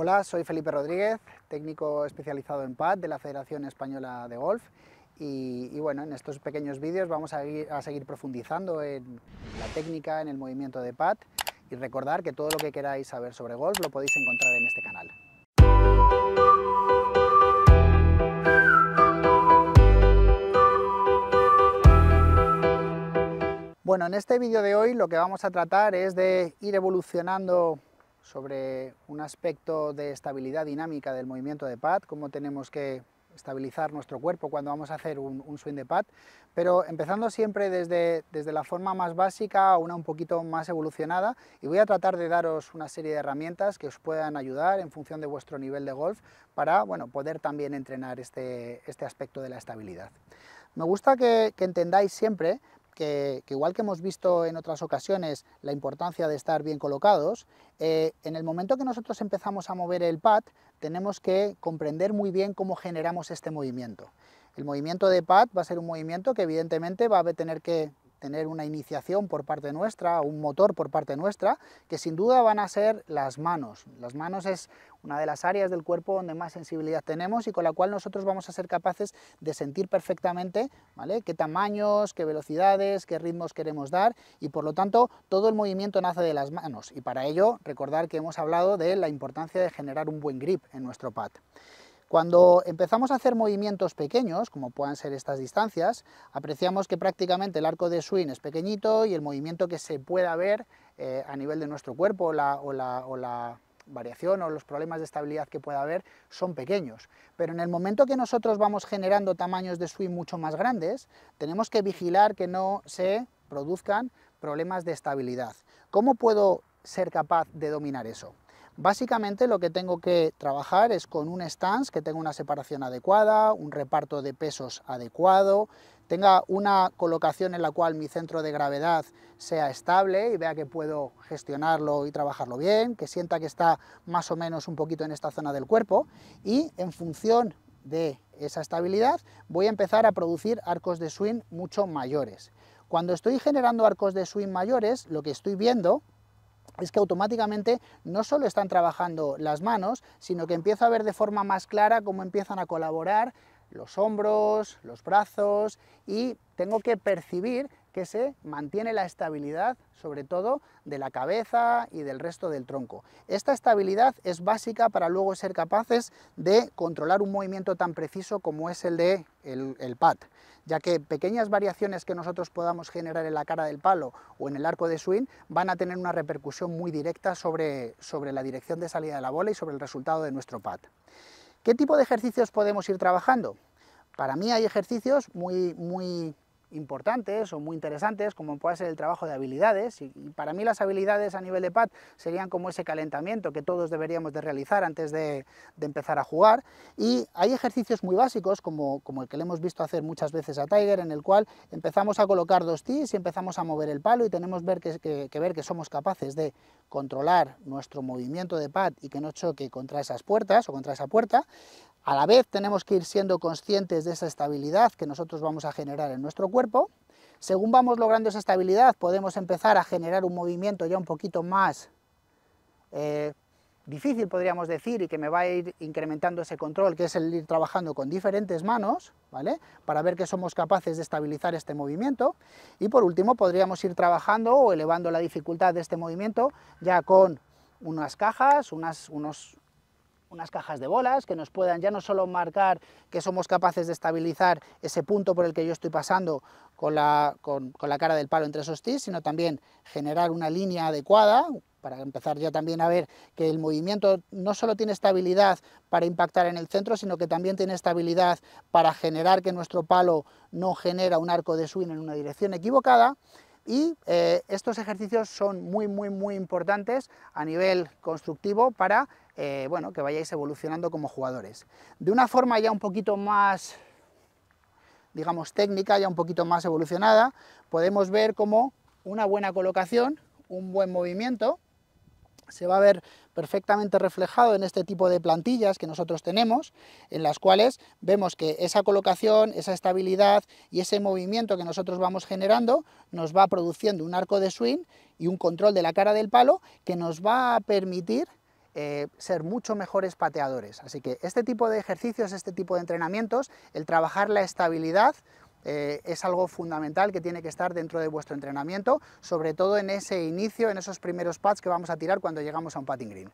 Hola, soy Felipe Rodríguez, técnico especializado en PAD de la Federación Española de Golf y, bueno, en estos pequeños vídeos vamos a, a, seguir profundizando en la técnica, en el movimiento de PAD y recordar que todo lo que queráis saber sobre golf lo podéis encontrar en este canal. Bueno, en este vídeo de hoy lo que vamos a tratar es de ir evolucionando sobre un aspecto de estabilidad dinámica del movimiento de pad, cómo tenemos que estabilizar nuestro cuerpo cuando vamos a hacer un, swing de pad, pero empezando siempre desde, la forma más básica a una un poquito más evolucionada y voy a tratar de daros una serie de herramientas que os puedan ayudar en función de vuestro nivel de golf para bueno, poder también entrenar este, este aspecto de la estabilidad. Me gusta que entendáis siempre que, igual que hemos visto en otras ocasiones la importancia de estar bien colocados, eh, en el momento que nosotros empezamos a mover el pad, tenemos que comprender muy bien cómo generamos este movimiento. El movimiento de pad va a ser un movimiento que evidentemente va a tener que tener una iniciación por parte nuestra, un motor por parte nuestra, que sin duda van a ser las manos. Las manos es una de las áreas del cuerpo donde más sensibilidad tenemos y con la cual nosotros vamos a ser capaces de sentir perfectamente ¿vale? qué tamaños, qué velocidades, qué ritmos queremos dar y por lo tanto todo el movimiento nace de las manos y para ello recordar que hemos hablado de la importancia de generar un buen grip en nuestro pad. Cuando empezamos a hacer movimientos pequeños, como puedan ser estas distancias, apreciamos que prácticamente el arco de swing es pequeñito y el movimiento que se pueda ver eh, a nivel de nuestro cuerpo o, la, o la variación o los problemas de estabilidad que pueda haber son pequeños. Pero en el momento que nosotros vamos generando tamaños de swing mucho más grandes, tenemos que vigilar que no se produzcan problemas de estabilidad. ¿Cómo puedo ser capaz de dominar eso? Básicamente lo que tengo que trabajar es con un stance que tenga una separación adecuada, un reparto de pesos adecuado, tenga una colocación en la cual mi centro de gravedad sea estable y vea que puedo gestionarlo y trabajarlo bien, que sienta que está más o menos un poquito en esta zona del cuerpo y en función de esa estabilidad voy a empezar a producir arcos de swing mucho mayores. Cuando estoy generando arcos de swing mayores, lo que estoy viendo es que automáticamente no solo están trabajando las manos, sino que empiezo a ver de forma más clara cómo empiezan a colaborar los hombros, los brazos y tengo que percibir se mantiene la estabilidad, sobre todo, de la cabeza y del resto del tronco. Esta estabilidad es básica para luego ser capaces de controlar un movimiento tan preciso como es el de el, el pat, ya que pequeñas variaciones que nosotros podamos generar en la cara del palo o en el arco de swing van a tener una repercusión muy directa sobre, sobre la dirección de salida de la bola y sobre el resultado de nuestro pat. ¿Qué tipo de ejercicios podemos ir trabajando? Para mí hay ejercicios muy, muy importantes o muy interesantes, como puede ser el trabajo de habilidades. Y, para mí las habilidades a nivel de pad serían como ese calentamiento que todos deberíamos de realizar antes de, empezar a jugar. Y hay ejercicios muy básicos, como, como, el que le hemos visto hacer muchas veces a Tiger, en el cual empezamos a colocar dos tees y empezamos a mover el palo y tenemos que ver que somos capaces de controlar nuestro movimiento de pad y que no choque contra esas puertas o contra esa puerta. A la vez tenemos que ir siendo conscientes de esa estabilidad que nosotros vamos a generar en nuestro cuerpo. Según vamos logrando esa estabilidad, podemos empezar a generar un movimiento ya un poquito más eh, difícil, podríamos decir, y que me va a ir incrementando ese control, que es el ir trabajando con diferentes manos, ¿vale? Para ver que somos capaces de estabilizar este movimiento. Y por último, podríamos ir trabajando o elevando la dificultad de este movimiento ya con unas cajas, unas, unos, unas cajas de bolas que nos puedan ya no solo marcar que somos capaces de estabilizar ese punto por el que yo estoy pasando con la, con, la cara del palo entre esos tis, sino también generar una línea adecuada para empezar ya también a ver que el movimiento no solo tiene estabilidad para impactar en el centro, sino que también tiene estabilidad para generar que nuestro palo no genera un arco de swing en una dirección equivocada y eh, estos ejercicios son muy, muy, muy importantes a nivel constructivo para eh, bueno, que vayáis evolucionando como jugadores. De una forma ya un poquito más, digamos, técnica, ya un poquito más evolucionada, podemos ver como una buena colocación, un buen movimiento, se va a ver perfectamente reflejado en este tipo de plantillas que nosotros tenemos, en las cuales vemos que esa colocación, esa estabilidad y ese movimiento que nosotros vamos generando nos va produciendo un arco de swing y un control de la cara del palo que nos va a permitir eh, ser mucho mejores pateadores. Así que este tipo de ejercicios, este tipo de entrenamientos, el trabajar la estabilidad, eh, es algo fundamental que tiene que estar dentro de vuestro entrenamiento, sobre todo en ese inicio, en esos primeros pads que vamos a tirar cuando llegamos a un patting green.